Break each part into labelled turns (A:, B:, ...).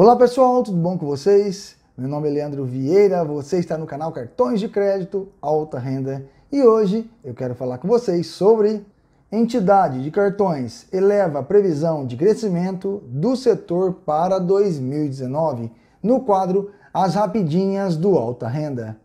A: Olá pessoal, tudo bom com vocês? Meu nome é Leandro Vieira, você está no canal Cartões de Crédito Alta Renda e hoje eu quero falar com vocês sobre entidade de cartões eleva a previsão de crescimento do setor para 2019 no quadro As Rapidinhas do Alta Renda.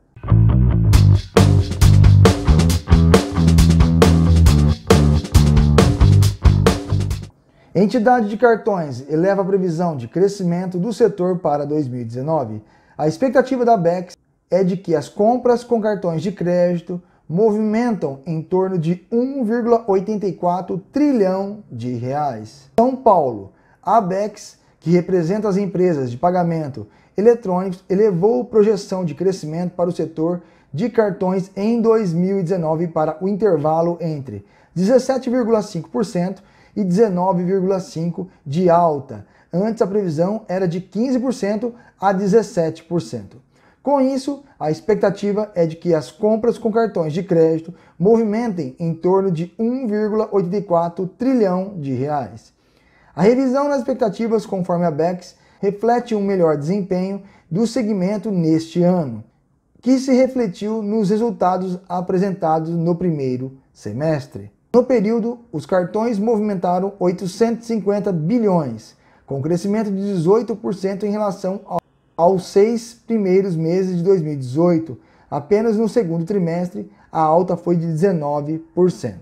A: Entidade de cartões eleva a previsão de crescimento do setor para 2019. A expectativa da BEX é de que as compras com cartões de crédito movimentam em torno de 1,84 trilhão de reais. São Paulo, a BEX, que representa as empresas de pagamento eletrônicos, elevou a projeção de crescimento para o setor de cartões em 2019 para o intervalo entre 17,5% e 19,5% de alta. Antes a previsão era de 15% a 17%. Com isso, a expectativa é de que as compras com cartões de crédito movimentem em torno de 1,84 trilhão de reais. A revisão das expectativas conforme a BEX reflete um melhor desempenho do segmento neste ano, que se refletiu nos resultados apresentados no primeiro semestre. No período, os cartões movimentaram 850 bilhões, com crescimento de 18% em relação aos seis primeiros meses de 2018. Apenas no segundo trimestre, a alta foi de 19%.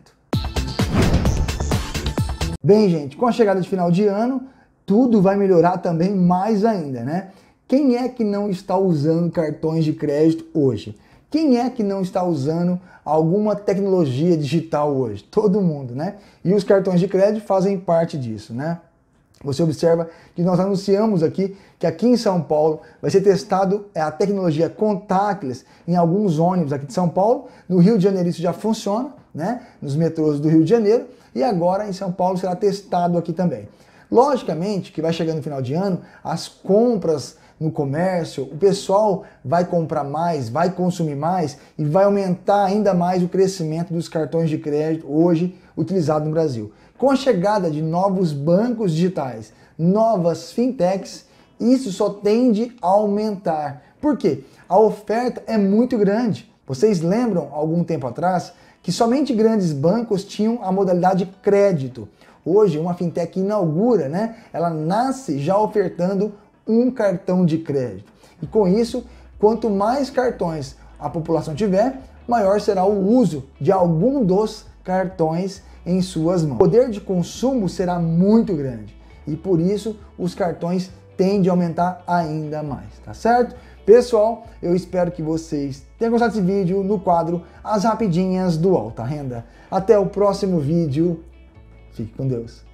A: Bem, gente, com a chegada de final de ano, tudo vai melhorar também mais ainda, né? Quem é que não está usando cartões de crédito hoje? Quem é que não está usando alguma tecnologia digital hoje? Todo mundo, né? E os cartões de crédito fazem parte disso, né? Você observa que nós anunciamos aqui que aqui em São Paulo vai ser testado é, a tecnologia contactless em alguns ônibus aqui de São Paulo. No Rio de Janeiro isso já funciona, né? Nos metrôs do Rio de Janeiro e agora em São Paulo será testado aqui também. Logicamente que vai chegando no final de ano, as compras no comércio, o pessoal vai comprar mais, vai consumir mais e vai aumentar ainda mais o crescimento dos cartões de crédito hoje utilizado no Brasil. Com a chegada de novos bancos digitais, novas fintechs, isso só tende a aumentar. Por quê? A oferta é muito grande. Vocês lembram, algum tempo atrás, que somente grandes bancos tinham a modalidade crédito. Hoje, uma fintech inaugura, né? Ela nasce já ofertando um cartão de crédito. E com isso, quanto mais cartões a população tiver, maior será o uso de algum dos cartões em suas mãos. O poder de consumo será muito grande e por isso os cartões tendem a aumentar ainda mais, tá certo? Pessoal, eu espero que vocês tenham gostado desse vídeo no quadro As Rapidinhas do Alta Renda. Até o próximo vídeo. Fique com Deus.